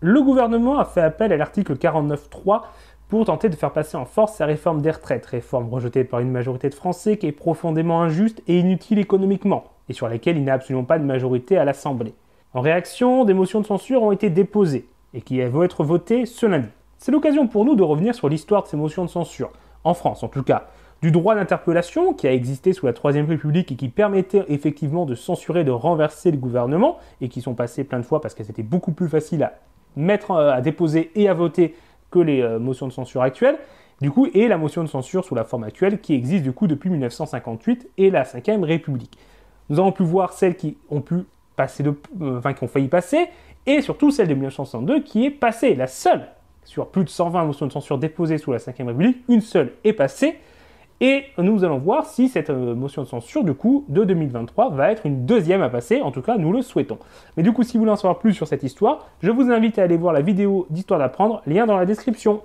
Le gouvernement a fait appel à l'article 49.3 pour tenter de faire passer en force sa réforme des retraites, réforme rejetée par une majorité de Français qui est profondément injuste et inutile économiquement, et sur laquelle il n'a absolument pas de majorité à l'Assemblée. En réaction, des motions de censure ont été déposées, et qui vont être votées ce lundi. C'est l'occasion pour nous de revenir sur l'histoire de ces motions de censure, en France en tout cas, du droit d'interpellation qui a existé sous la Troisième République et qui permettait effectivement de censurer, de renverser le gouvernement, et qui sont passées plein de fois parce que c'était beaucoup plus facile à mettre euh, à déposer et à voter que les euh, motions de censure actuelles, du coup, et la motion de censure sous la forme actuelle qui existe du coup depuis 1958 et la 5ème République. Nous avons pu voir celles qui ont pu passer euh, enfin, qui ont failli passer, et surtout celle de 1962 qui est passée, la seule sur plus de 120 motions de censure déposées sous la 5ème République, une seule est passée, et nous allons voir si cette euh, motion de censure, du coup, de 2023 va être une deuxième à passer. En tout cas, nous le souhaitons. Mais du coup, si vous voulez en savoir plus sur cette histoire, je vous invite à aller voir la vidéo d'Histoire d'apprendre, lien dans la description.